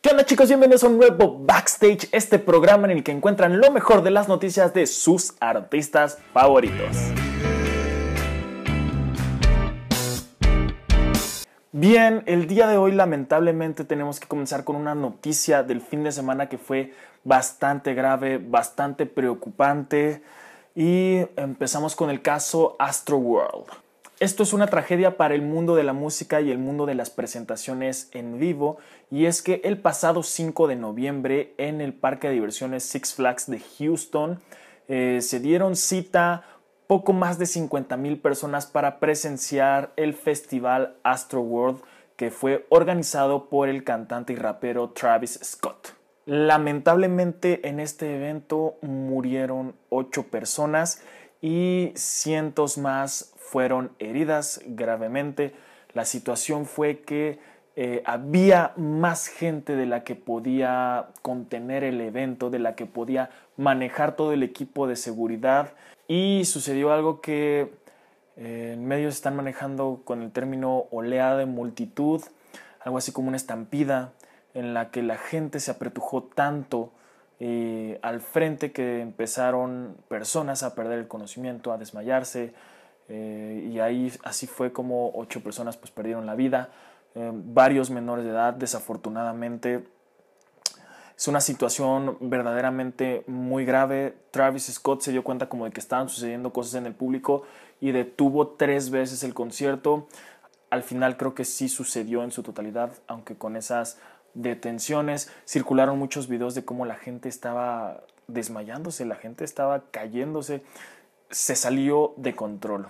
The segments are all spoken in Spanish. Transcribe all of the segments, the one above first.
¿Qué onda chicos? Bienvenidos a un nuevo Backstage, este programa en el que encuentran lo mejor de las noticias de sus artistas favoritos. Bien, el día de hoy lamentablemente tenemos que comenzar con una noticia del fin de semana que fue bastante grave, bastante preocupante y empezamos con el caso Astro World. Esto es una tragedia para el mundo de la música y el mundo de las presentaciones en vivo, y es que el pasado 5 de noviembre en el parque de diversiones Six Flags de Houston eh, se dieron cita poco más de 50 mil personas para presenciar el festival Astroworld que fue organizado por el cantante y rapero Travis Scott. Lamentablemente en este evento murieron 8 personas y cientos más fueron heridas gravemente. La situación fue que eh, había más gente de la que podía contener el evento, de la que podía manejar todo el equipo de seguridad y sucedió algo que eh, en medios están manejando con el término oleada de multitud, algo así como una estampida en la que la gente se apretujó tanto eh, al frente que empezaron personas a perder el conocimiento, a desmayarse, eh, y ahí así fue como ocho personas pues perdieron la vida, eh, varios menores de edad desafortunadamente. Es una situación verdaderamente muy grave. Travis Scott se dio cuenta como de que estaban sucediendo cosas en el público y detuvo tres veces el concierto. Al final creo que sí sucedió en su totalidad, aunque con esas detenciones, circularon muchos videos de cómo la gente estaba desmayándose, la gente estaba cayéndose, se salió de control.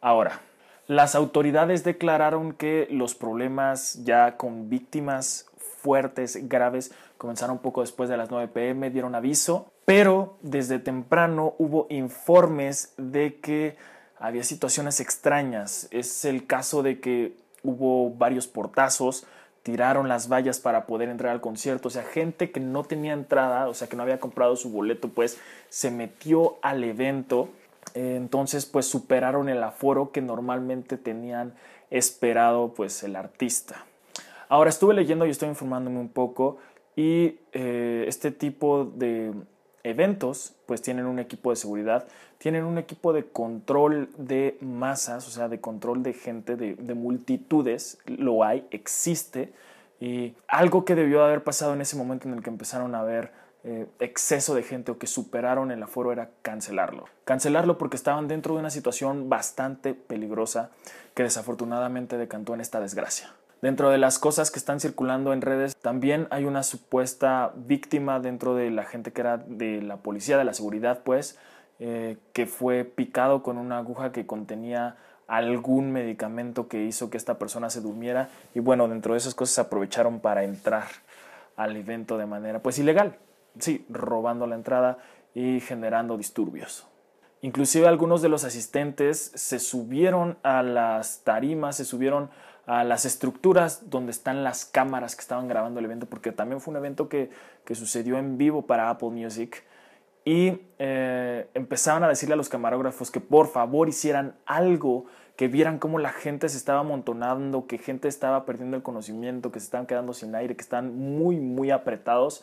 Ahora, las autoridades declararon que los problemas ya con víctimas fuertes, graves, comenzaron poco después de las 9 pm, dieron aviso, pero desde temprano hubo informes de que había situaciones extrañas. Es el caso de que hubo varios portazos, tiraron las vallas para poder entrar al concierto. O sea, gente que no tenía entrada, o sea, que no había comprado su boleto, pues se metió al evento. Eh, entonces, pues superaron el aforo que normalmente tenían esperado, pues el artista. Ahora estuve leyendo y estoy informándome un poco y eh, este tipo de eventos, pues tienen un equipo de seguridad, tienen un equipo de control de masas, o sea, de control de gente, de, multitudes, lo hay, existe. Y algo que debió haber pasado en ese momento en el que empezaron a ver eh, exceso de gente o que superaron el aforo era cancelarlo. Cancelarlo porque estaban dentro de una situación bastante peligrosa que desafortunadamente decantó en esta desgracia. Dentro de las cosas que están circulando en redes, también hay una supuesta víctima dentro de la gente que era de la policía, de la seguridad, pues, eh, que fue picado con una aguja que contenía algún medicamento que hizo que esta persona se durmiera. Y bueno, dentro de esas cosas aprovecharon para entrar al evento de manera, pues, ilegal. Sí, robando la entrada y generando disturbios. Inclusive algunos de los asistentes se subieron a las tarimas, se subieron a las estructuras donde están las cámaras que estaban grabando el evento, porque también fue un evento que, sucedió en vivo para Apple Music. Y eh, empezaban a decirle a los camarógrafos que por favor hicieran algo, que vieran cómo la gente se estaba amontonando, que gente estaba perdiendo el conocimiento, que se estaban quedando sin aire, que están muy, muy apretados.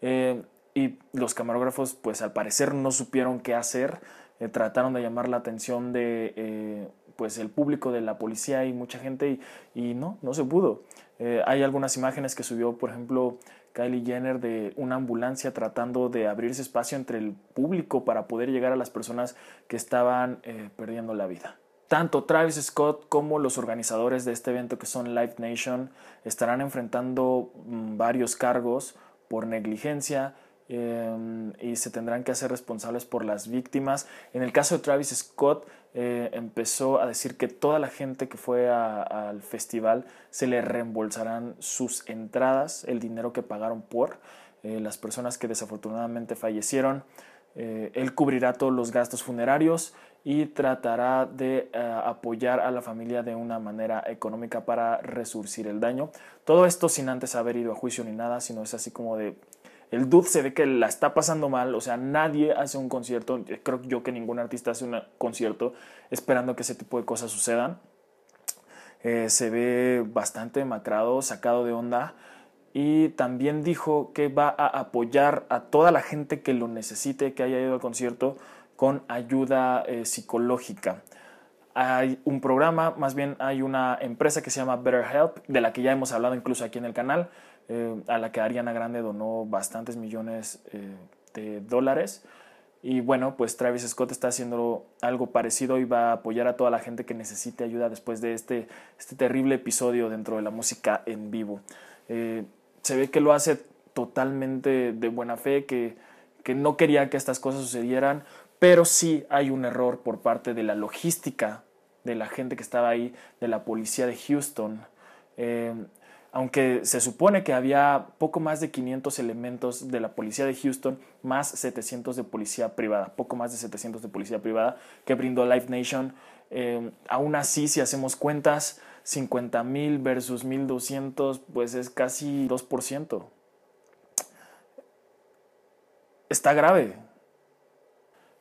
Eh, y los camarógrafos, pues al parecer no supieron qué hacer eh, trataron de llamar la atención de eh, pues el público de la policía y mucha gente y, no, no se pudo. Eh, hay algunas imágenes que subió, por ejemplo, Kylie Jenner de una ambulancia tratando de abrirse espacio entre el público para poder llegar a las personas que estaban perdiendo la vida. Tanto Travis Scott como los organizadores de este evento que son Live Nation estarán enfrentando mm, varios cargos por negligencia, Em, y se tendrán que hacer responsables por las víctimas. En el caso de Travis Scott, eh, empezó a decir que toda la gente que fue al festival se le reembolsarán sus entradas, el dinero que pagaron por eh, las personas que desafortunadamente fallecieron. Eh, él cubrirá todos los gastos funerarios y tratará de apoyar a la familia de una manera económica para resurgir el daño. Todo esto sin antes haber ido a juicio ni nada, sino es así como de el dude se ve que la está pasando mal, o sea, nadie hace un concierto, eh, creo yo que ningún artista hace un concierto esperando que ese tipo de cosas sucedan. Eh, se ve bastante macrado, sacado de onda y también dijo que va a apoyar a toda la gente que lo necesite, que haya ido al concierto, con ayuda eh, psicológica. Hay un programa, más bien hay una empresa que se llama Better Help, de la que ya hemos hablado incluso aquí en el canal, eh, a la que Ariana Grande donó bastantes millones eh, de dólares. Y bueno, pues Travis Scott está haciendo algo parecido y va a apoyar a toda la gente que necesite ayuda después de este, este terrible episodio dentro de la música en vivo. Eh, se ve que lo hace totalmente de buena fe, que, que no quería que estas cosas sucedieran, pero sí hay un error por parte de la logística de la gente que estaba ahí, de la policía de Houston. Eh, aunque se supone que había poco más de 500 elementos de la policía de Houston, más 700 de policía privada, poco más de 700 de policía privada que brindó Live Nation. Em, aún así, si hacemos cuentas, 50 mil versus 1200, pues es casi 2%. Está grave,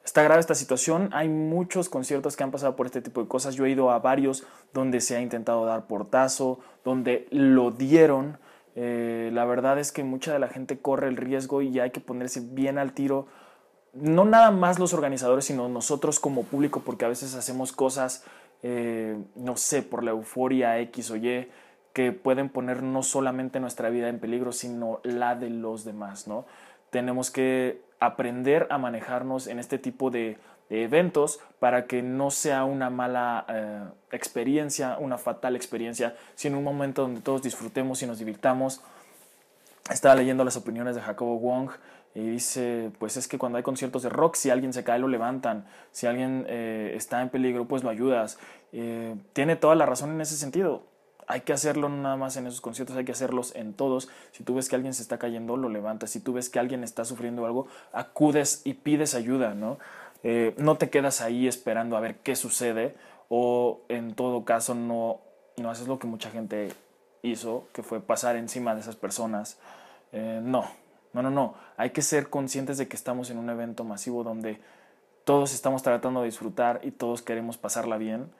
Está grave esta situación, hay muchos conciertos que han pasado por este tipo de cosas, yo he ido a varios donde se ha intentado dar portazo, donde lo dieron, eh, la verdad es que mucha de la gente corre el riesgo y hay que ponerse bien al tiro, no nada más los organizadores, sino nosotros como público, porque a veces hacemos cosas, eh, no sé, por la euforia X o Y, que pueden poner no solamente nuestra vida en peligro, sino la de los demás, ¿no? tenemos que aprender a manejarnos en este tipo de, eventos para que no sea una mala eh, experiencia, una fatal experiencia, sino un momento donde todos disfrutemos y nos divirtamos. Estaba leyendo las opiniones de Jacobo Wong y dice, pues es que cuando hay conciertos de rock, si alguien se cae lo levantan, si alguien eh, está en peligro, pues lo ayudas. Eh, tiene toda la razón en ese sentido hay que hacerlo no nada más en esos conciertos, hay que hacerlos en todos. Si tú ves que alguien se está cayendo, lo levantas. Si tú ves que alguien está sufriendo algo, acudes y pides ayuda, ¿no? Eh, no te quedas ahí esperando a ver qué sucede o en todo caso no, no haces lo que mucha gente hizo, que fue pasar encima de esas personas. Eh, no, no, no, no. Hay que ser conscientes de que estamos en un evento masivo donde todos estamos tratando de disfrutar y todos queremos pasarla bien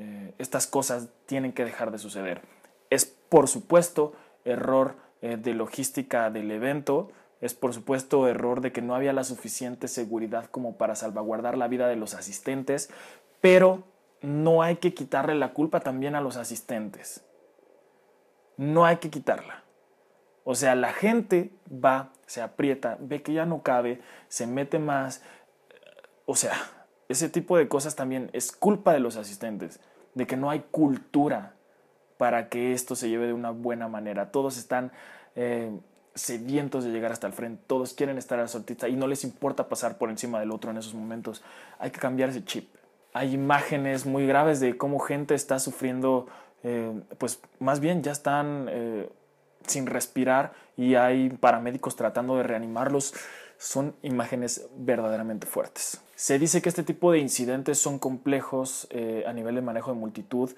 eh, estas cosas tienen que dejar de suceder. Es por supuesto error eh, de logística del evento, es por supuesto error de que no había la suficiente seguridad como para salvaguardar la vida de los asistentes, pero no hay que quitarle la culpa también a los asistentes. No hay que quitarla. O sea, la gente va, se aprieta, ve que ya no cabe, se mete más. O sea, ese tipo de cosas también es culpa de los asistentes, de que no hay cultura para que esto se lleve de una buena manera. Todos están eh, sedientos de llegar hasta el frente, todos quieren estar a la sortita y no les importa pasar por encima del otro en esos momentos. Hay que cambiar ese chip. Hay imágenes muy graves de cómo gente está sufriendo, eh, pues más bien ya están eh, sin respirar y hay paramédicos tratando de reanimarlos. Son imágenes verdaderamente fuertes. Se dice que este tipo de incidentes son complejos eh, a nivel de manejo de multitud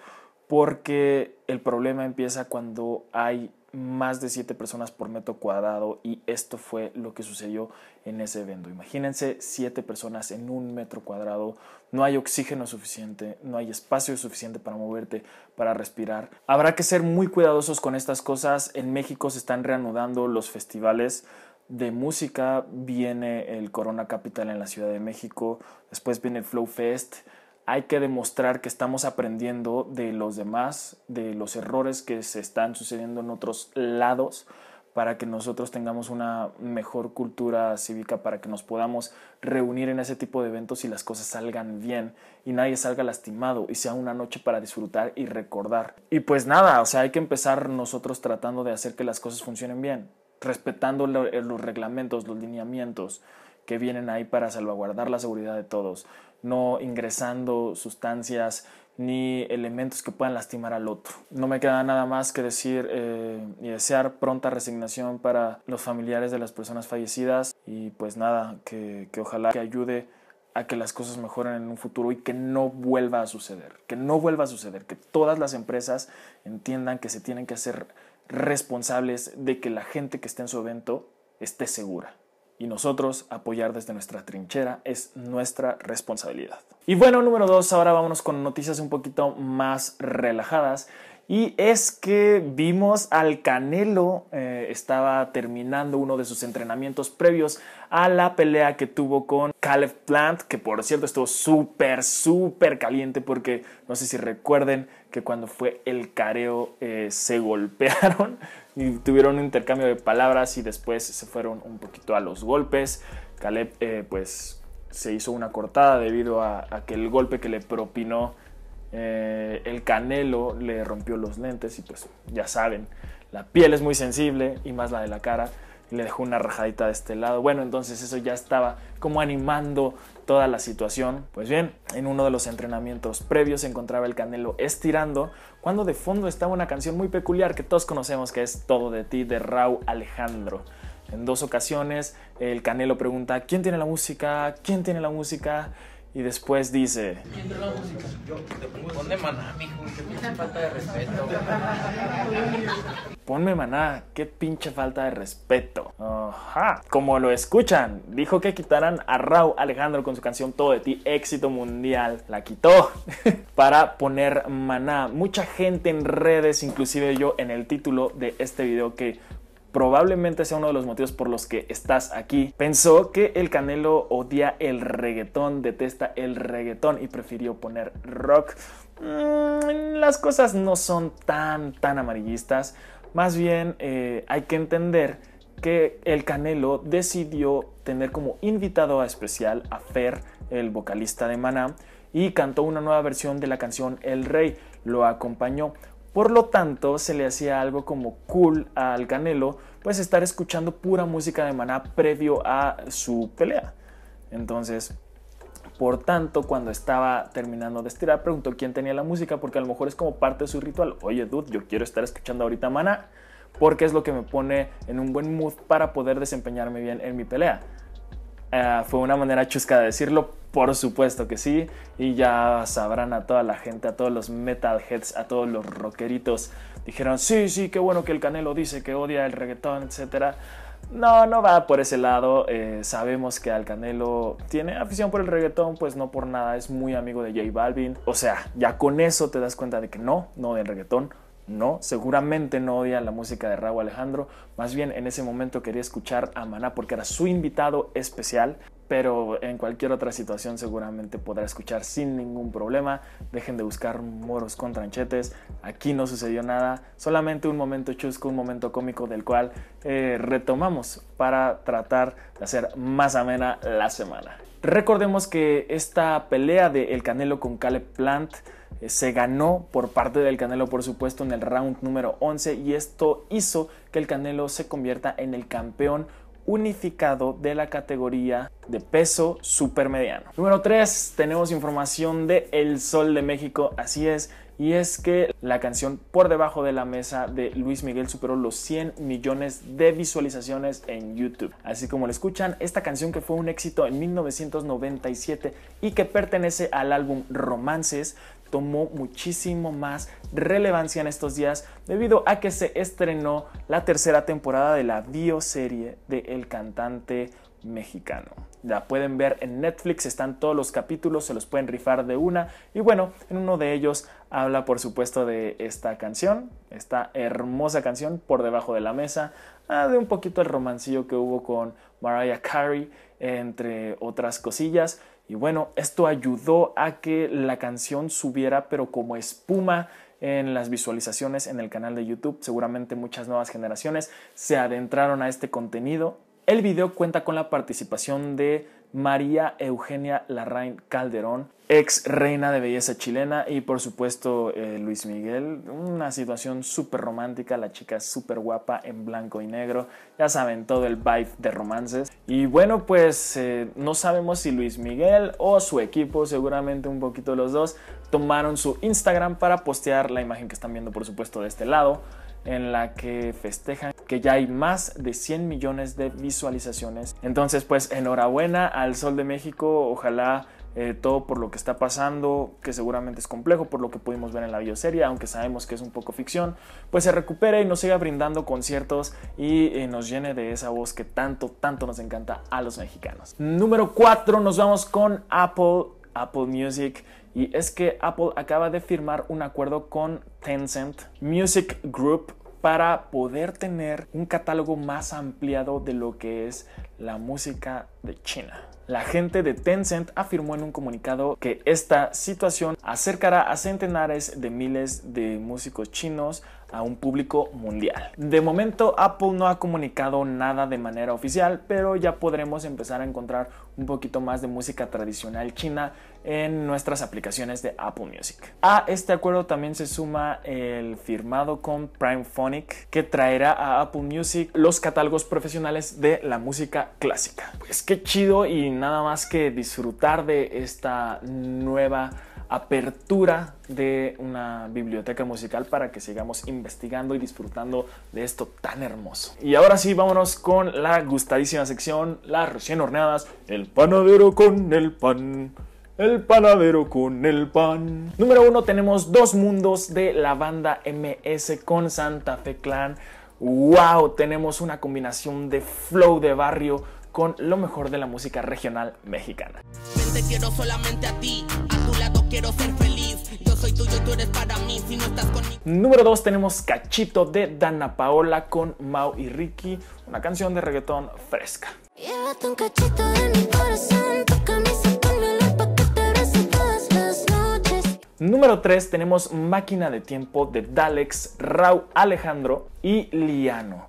porque el problema empieza cuando hay más de siete personas por metro cuadrado y esto fue lo que sucedió en ese evento. Imagínense siete personas en un metro cuadrado, no hay oxígeno suficiente, no hay espacio suficiente para moverte, para respirar. Habrá que ser muy cuidadosos con estas cosas. En México se están reanudando los festivales de música viene el Corona Capital en la Ciudad de México, después viene el Flow Fest. Hay que demostrar que estamos aprendiendo de los demás, de los errores que se están sucediendo en otros lados, para que nosotros tengamos una mejor cultura cívica, para que nos podamos reunir en ese tipo de eventos y las cosas salgan bien y nadie salga lastimado y sea una noche para disfrutar y recordar. Y pues nada, o sea, hay que empezar nosotros tratando de hacer que las cosas funcionen bien respetando eh, los reglamentos, los lineamientos que vienen ahí para salvaguardar la seguridad de todos, no ingresando sustancias ni elementos que puedan lastimar al otro. No me queda nada más que decir eh, y desear pronta resignación para los familiares de las personas fallecidas y pues nada, que, que ojalá que ayude a que las cosas mejoren en un futuro y que no vuelva a suceder, que no vuelva a suceder, que todas las empresas entiendan que se tienen que hacer responsables de que la gente que esté en su evento esté segura. Y nosotros apoyar desde nuestra trinchera es nuestra responsabilidad. Y bueno, número dos, ahora vámonos con noticias un poquito más relajadas. Y es que vimos al Canelo, eh, estaba terminando uno de sus entrenamientos previos a la pelea que tuvo con Caleb Plant, que por cierto estuvo súper, súper caliente porque no sé si recuerden que cuando fue el careo eh, se golpearon y tuvieron un intercambio de palabras y después se fueron un poquito a los golpes. Caleb eh, pues se hizo una cortada debido a aquel golpe que le propinó eh, el canelo le rompió los lentes y pues ya saben, la piel es muy sensible y más la de la cara. le dejó una rajadita de este lado. Bueno, entonces eso ya estaba como animando toda la situación. Pues bien, en uno de los entrenamientos previos se encontraba el Canelo estirando, cuando de fondo estaba una canción muy peculiar que todos conocemos que es Todo de ti de Raúl Alejandro. En dos ocasiones el Canelo pregunta, ¿quién tiene la música? ¿quién tiene la música? Y después dice... ponme maná, Qué falta de respeto. Ponme maná. Qué pinche falta de respeto. Ajá. Como lo escuchan, dijo que quitaran a Raúl Alejandro con su canción Todo de ti, éxito mundial. La quitó para poner maná. Mucha gente en redes, inclusive yo en el título de este video que probablemente sea uno de los motivos por los que estás aquí. Pensó que el Canelo odia el reggaetón, detesta el reggaetón y prefirió poner rock. Mm, las cosas no son tan, tan amarillistas. Más bien eh, hay que entender que el Canelo decidió tener como invitado especial a Fer, el vocalista de Maná, y cantó una nueva versión de la canción El Rey. Lo acompañó. Por lo tanto, se le hacía algo como cool al Canelo, pues estar escuchando pura música de maná previo a su pelea. Entonces, por tanto, cuando estaba terminando de estirar, preguntó quién tenía la música, porque a lo mejor es como parte de su ritual. Oye, dude, yo quiero estar escuchando ahorita maná, porque es lo que me pone en un buen mood para poder desempeñarme bien en mi pelea. Ah, fue una manera chusca de decirlo, por supuesto que sí, y ya sabrán a toda la gente, a todos los metalheads, a todos los rockeritos. Dijeron, sí, sí, qué bueno que el Canelo dice que odia el reggaetón, etc. No, no va por ese lado. Eh, sabemos que al Canelo tiene afición por el reggaetón, pues no por nada, es muy amigo de J Balvin. O sea, ya con eso te das cuenta de que no, no odia el reggaetón. No, seguramente no odia la música de Raúl Alejandro, más bien en ese momento quería escuchar a Maná porque era su invitado especial pero en cualquier otra situación seguramente podrá escuchar sin ningún problema. Dejen de buscar moros con tranchetes. Aquí no sucedió nada, solamente un momento chusco, un momento cómico del cual eh, retomamos para tratar de hacer más amena la semana. Recordemos que esta pelea de El Canelo con Caleb Plant eh, se ganó por parte del Canelo, por supuesto, en el round número 11 y esto hizo que el Canelo se convierta en el campeón unificado de la categoría de peso supermediano. Número 3, tenemos información de El Sol de México, así es. Y es que la canción Por debajo de la mesa de Luis Miguel superó los 100 millones de visualizaciones en YouTube. Así como lo escuchan, esta canción que fue un éxito en 1997 y que pertenece al álbum Romances tomó muchísimo más relevancia en estos días debido a que se estrenó la tercera temporada de la bioserie de El cantante mexicano. La pueden ver en Netflix, están todos los capítulos, se los pueden rifar de una. Y bueno, en uno de ellos habla por supuesto de esta canción, esta hermosa canción por debajo de la mesa, ah, de un poquito el romancillo que hubo con Mariah Carey, entre otras cosillas. Y bueno, esto ayudó a que la canción subiera pero como espuma en las visualizaciones en el canal de YouTube. Seguramente muchas nuevas generaciones se adentraron a este contenido. El video cuenta con la participación de María Eugenia Larrain Calderón, ex reina de belleza chilena y por supuesto eh, Luis Miguel. Una situación súper romántica, la chica súper guapa en blanco y negro. Ya saben, todo el vibe de romances. Y bueno, pues eh, no sabemos si Luis Miguel o su equipo, seguramente un poquito los dos, tomaron su Instagram para postear la imagen que están viendo por supuesto de este lado en la que festejan que ya hay más de 100 millones de visualizaciones. Entonces, pues enhorabuena al Sol de México, ojalá eh, todo por lo que está pasando, que seguramente es complejo por lo que pudimos ver en la bioserie, aunque sabemos que es un poco ficción, pues se recupere y nos siga brindando conciertos y eh, nos llene de esa voz que tanto, tanto nos encanta a los mexicanos. Número 4, nos vamos con Apple Apple Music. Y es que Apple acaba de firmar un acuerdo con Tencent Music Group para poder tener un catálogo más ampliado de lo que es la música de China. La gente de Tencent afirmó en un comunicado que esta situación acercará a centenares de miles de músicos chinos a un público mundial. De momento Apple no ha comunicado nada de manera oficial, pero ya podremos empezar a encontrar un poquito más de música tradicional china en nuestras aplicaciones de Apple Music. A este acuerdo también se suma el firmado con Prime Phonic que traerá a Apple Music los catálogos profesionales de la música clásica. Pues qué chido y nada más que disfrutar de esta nueva apertura de una biblioteca musical para que sigamos investigando y disfrutando de esto tan hermoso. Y ahora sí, vámonos con la gustadísima sección, las recién horneadas, el panadero con el pan. El panadero con el pan. Número uno tenemos Dos Mundos de la banda MS con Santa Fe Clan. ¡Wow! Tenemos una combinación de flow de barrio con lo mejor de la música regional mexicana. Número 2 tenemos Cachito de Dana Paola con Mau y Ricky, una canción de reggaetón fresca. Número 3 tenemos Máquina de Tiempo de Dalex, Rau Alejandro y Liano.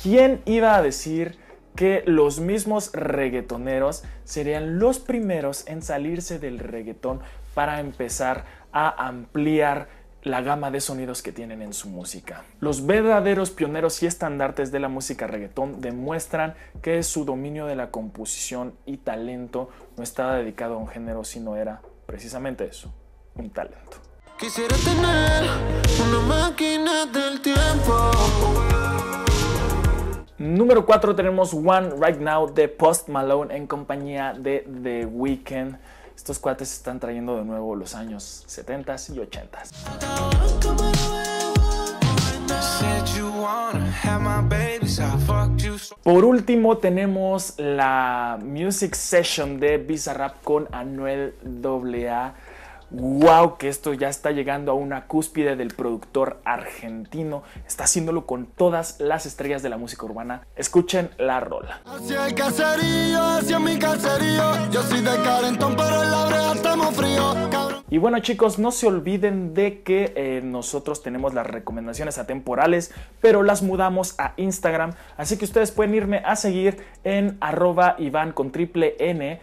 ¿Quién iba a decir que los mismos reggaetoneros serían los primeros en salirse del reggaetón para empezar a ampliar la gama de sonidos que tienen en su música. Los verdaderos pioneros y estandartes de la música reggaetón demuestran que su dominio de la composición y talento no estaba dedicado a un género, sino era precisamente eso, un talento. Quisiera tener una máquina del tiempo Número 4 tenemos One Right Now de Post Malone en compañía de The Weeknd. Estos cuates están trayendo de nuevo los años 70 y 80. s Por último tenemos la Music Session de Bizarrap con Anuel AA wow, que esto ya está llegando a una cúspide del productor argentino. Está haciéndolo con todas las estrellas de la música urbana. Escuchen la rola. Hacia el hacia mi caserío. Yo soy de Carentón, pero Y bueno chicos, no se olviden de que eh, nosotros tenemos las recomendaciones atemporales, pero las mudamos a Instagram. Así que ustedes pueden irme a seguir en arroba Iván con triple N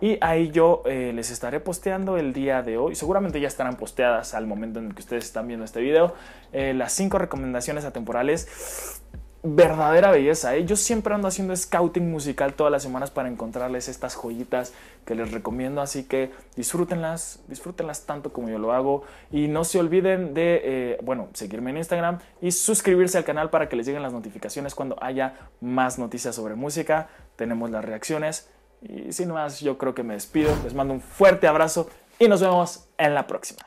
y ahí yo eh, les estaré posteando el día de hoy. Seguramente ya estarán posteadas al momento en que ustedes están viendo este video. Eh, las cinco recomendaciones atemporales. Verdadera belleza. ¿eh? Yo siempre ando haciendo scouting musical todas las semanas para encontrarles estas joyitas que les recomiendo. Así que disfrútenlas, disfrútenlas tanto como yo lo hago. Y no se olviden de, eh, bueno, seguirme en Instagram y suscribirse al canal para que les lleguen las notificaciones cuando haya más noticias sobre música. Tenemos las reacciones y sin más, yo creo que me despido. Les mando un fuerte abrazo y nos vemos en la próxima.